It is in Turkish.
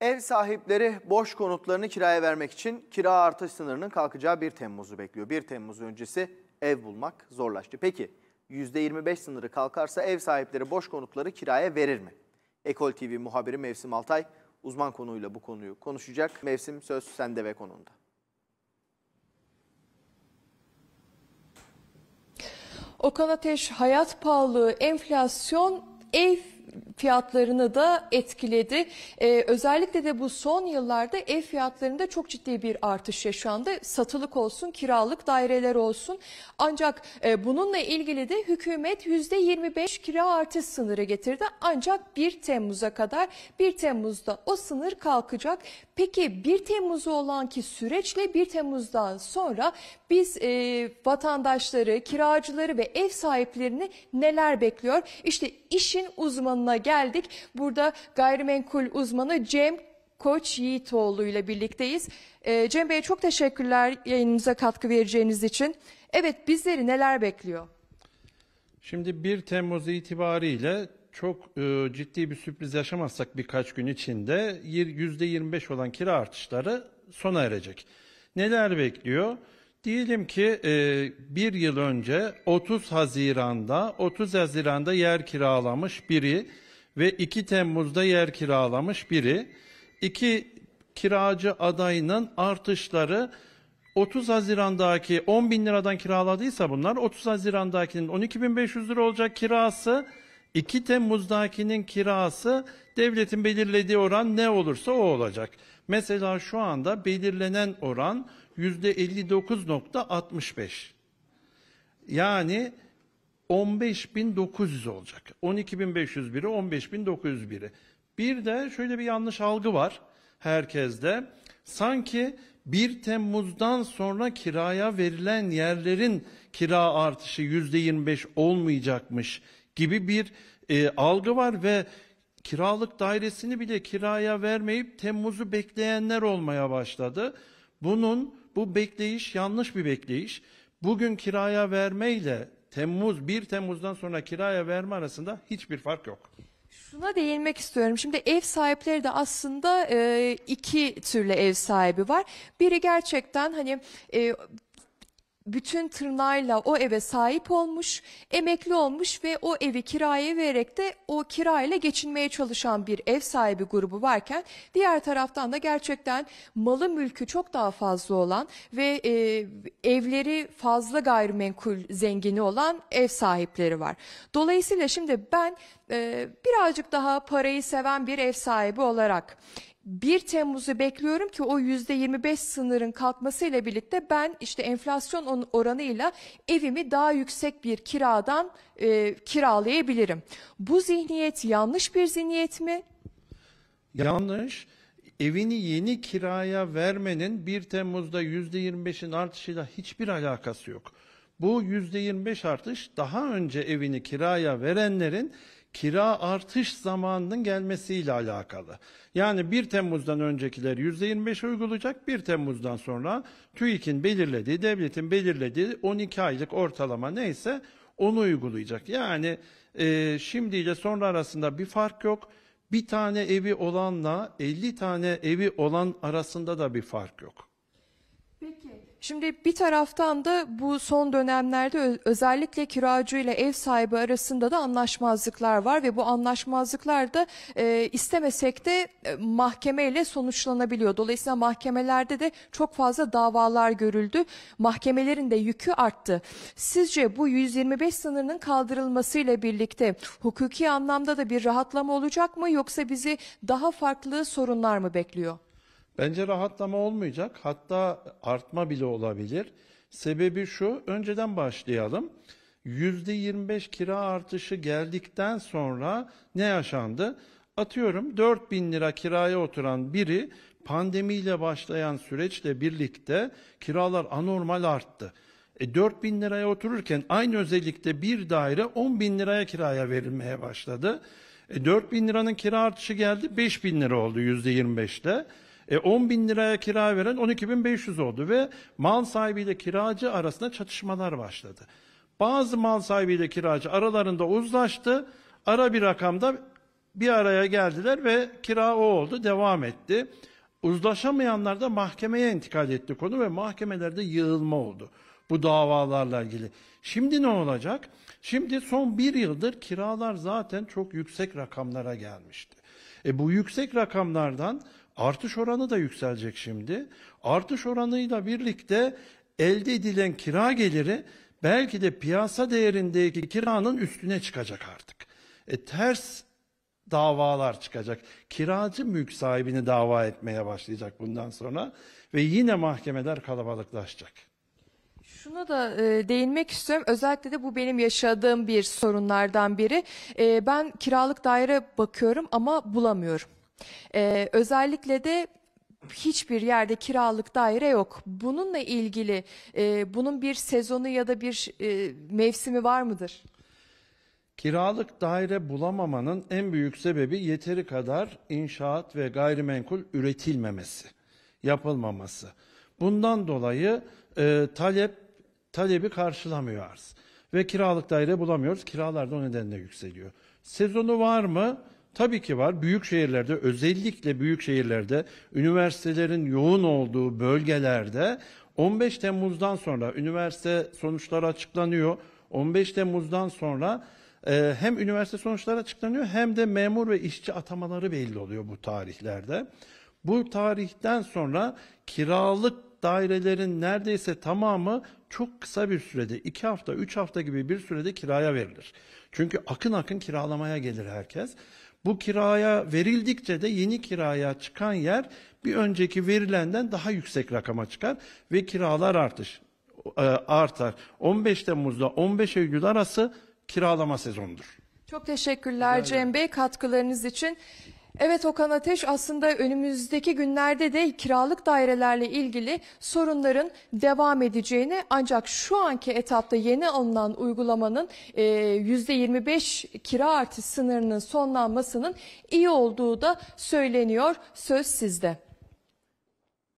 Ev sahipleri boş konutlarını kiraya vermek için kira artış sınırının kalkacağı 1 Temmuz'u bekliyor. 1 Temmuz öncesi ev bulmak zorlaştı. Peki %25 sınırı kalkarsa ev sahipleri boş konutları kiraya verir mi? Ekol TV muhabiri Mevsim Altay uzman konuyla bu konuyu konuşacak. Mevsim söz sende ve konunda. Okan Ateş hayat pahalılığı, enflasyon, ev fiyatlarını da etkiledi. Ee, özellikle de bu son yıllarda ev fiyatlarında çok ciddi bir artış yaşandı. Satılık olsun, kiralık daireler olsun. Ancak e, bununla ilgili de hükümet %25 kira artış sınırı getirdi. Ancak 1 Temmuz'a kadar 1 Temmuz'da o sınır kalkacak. Peki 1 Temmuz'u olan ki süreçle 1 Temmuz'dan sonra biz e, vatandaşları, kiracıları ve ev sahiplerini neler bekliyor? İşte işin uzmanı alanına geldik. Burada gayrimenkul uzmanı Cem Koç Yiğitoğlu ile birlikteyiz. Ee, Cem Bey çok teşekkürler yayınımıza katkı vereceğiniz için. Evet bizleri neler bekliyor? Şimdi 1 Temmuz itibariyle çok e, ciddi bir sürpriz yaşamazsak birkaç gün içinde %25 olan kira artışları sona erecek. Neler bekliyor? Diyelim ki e, bir yıl önce 30 Haziran'da 30 Haziran'da yer kiralamış biri ve 2 Temmuz'da yer kiralamış biri. İki kiracı adayının artışları 30 Haziran'daki 10 bin liradan kiraladıysa bunlar 30 Haziran'dakinin 500 lira olacak kirası 2 Temmuz'dakinin kirası devletin belirlediği oran ne olursa o olacak. Mesela şu anda belirlenen oran %59.65. Yani 15.900 olacak. 12.501'i 15.901'i. Bir de şöyle bir yanlış algı var herkeste. Sanki 1 Temmuz'dan sonra kiraya verilen yerlerin kira artışı %25 olmayacakmış gibi bir e, algı var ve kiralık dairesini bile kiraya vermeyip Temmuz'u bekleyenler olmaya başladı. Bunun bu bekleyiş yanlış bir bekleyiş. Bugün kiraya vermeyle Temmuz 1 Temmuz'dan sonra kiraya verme arasında hiçbir fark yok. Şuna değinmek istiyorum. Şimdi ev sahipleri de aslında e, iki türlü ev sahibi var. Biri gerçekten hani e, bütün tırnağıyla o eve sahip olmuş, emekli olmuş ve o evi kiraya vererek de o kirayla geçinmeye çalışan bir ev sahibi grubu varken diğer taraftan da gerçekten malı mülkü çok daha fazla olan ve e, evleri fazla gayrimenkul zengini olan ev sahipleri var. Dolayısıyla şimdi ben e, birazcık daha parayı seven bir ev sahibi olarak 1 Temmuz'u bekliyorum ki o %25 sınırın kalkmasıyla birlikte ben işte enflasyon oranıyla evimi daha yüksek bir kiradan e, kiralayabilirim. Bu zihniyet yanlış bir zihniyet mi? Yanlış. Evini yeni kiraya vermenin 1 Temmuz'da %25'in artışıyla hiçbir alakası yok. Bu %25 artış daha önce evini kiraya verenlerin kira artış zamanının gelmesiyle alakalı. Yani 1 Temmuz'dan öncekiler %25 uygulayacak, 1 Temmuz'dan sonra TÜİK'in belirlediği, devletin belirlediği 12 aylık ortalama neyse onu uygulayacak. Yani e, şimdi sonra arasında bir fark yok. Bir tane evi olanla 50 tane evi olan arasında da bir fark yok. Peki. Şimdi bir taraftan da bu son dönemlerde özellikle kiracı ile ev sahibi arasında da anlaşmazlıklar var ve bu anlaşmazlıklar da e, istemesek de e, mahkemeyle sonuçlanabiliyor. Dolayısıyla mahkemelerde de çok fazla davalar görüldü. Mahkemelerin de yükü arttı. Sizce bu 125 sınırının kaldırılmasıyla birlikte hukuki anlamda da bir rahatlama olacak mı yoksa bizi daha farklı sorunlar mı bekliyor? Bence rahatlama olmayacak. Hatta artma bile olabilir. Sebebi şu, önceden başlayalım. %25 kira artışı geldikten sonra ne yaşandı? Atıyorum 4 bin lira kiraya oturan biri pandemiyle başlayan süreçle birlikte kiralar anormal arttı. E 4 bin liraya otururken aynı özellikte bir daire 10 bin liraya kiraya verilmeye başladı. E 4 bin liranın kira artışı geldi 5 bin lira oldu %25 %25'te. E, 10 bin liraya kira veren 12 bin 500 oldu ve mal sahibiyle kiracı arasında çatışmalar başladı. Bazı mal sahibiyle kiracı aralarında uzlaştı. Ara bir rakamda bir araya geldiler ve kira o oldu devam etti. Uzlaşamayanlar da mahkemeye intikal etti konu ve mahkemelerde yığılma oldu bu davalarla ilgili. Şimdi ne olacak? Şimdi son bir yıldır kiralar zaten çok yüksek rakamlara gelmişti. E bu yüksek rakamlardan artış oranı da yükselecek şimdi. Artış oranıyla birlikte elde edilen kira geliri belki de piyasa değerindeki kiranın üstüne çıkacak artık. E ters davalar çıkacak. Kiracı mülk sahibini dava etmeye başlayacak bundan sonra ve yine mahkemeler kalabalıklaşacak. Şuna da e, değinmek istiyorum. Özellikle de bu benim yaşadığım bir sorunlardan biri. E, ben kiralık daire bakıyorum ama bulamıyorum. E, özellikle de hiçbir yerde kiralık daire yok. Bununla ilgili e, bunun bir sezonu ya da bir e, mevsimi var mıdır? Kiralık daire bulamamanın en büyük sebebi yeteri kadar inşaat ve gayrimenkul üretilmemesi, yapılmaması. Bundan dolayı e, talep talebi karşılamıyor arz. Ve kiralık daire bulamıyoruz. Kiralar da o nedenle yükseliyor. Sezonu var mı? Tabii ki var. Büyük şehirlerde özellikle büyük şehirlerde üniversitelerin yoğun olduğu bölgelerde 15 Temmuz'dan sonra üniversite sonuçları açıklanıyor. 15 Temmuz'dan sonra e, hem üniversite sonuçları açıklanıyor hem de memur ve işçi atamaları belli oluyor bu tarihlerde. Bu tarihten sonra kiralık dairelerin neredeyse tamamı çok kısa bir sürede 2 hafta 3 hafta gibi bir sürede kiraya verilir. Çünkü akın akın kiralamaya gelir herkes. Bu kiraya verildikçe de yeni kiraya çıkan yer bir önceki verilenden daha yüksek rakama çıkar ve kiralar artış e, artar. 15 Temmuz'da 15 Eylül arası kiralama sezonudur. Çok teşekkürler Cem Bey katkılarınız için. Evet Okan Ateş aslında önümüzdeki günlerde de kiralık dairelerle ilgili sorunların devam edeceğini ancak şu anki etapta yeni alınan uygulamanın e, %25 kira artış sınırının sonlanmasının iyi olduğu da söyleniyor. Söz sizde.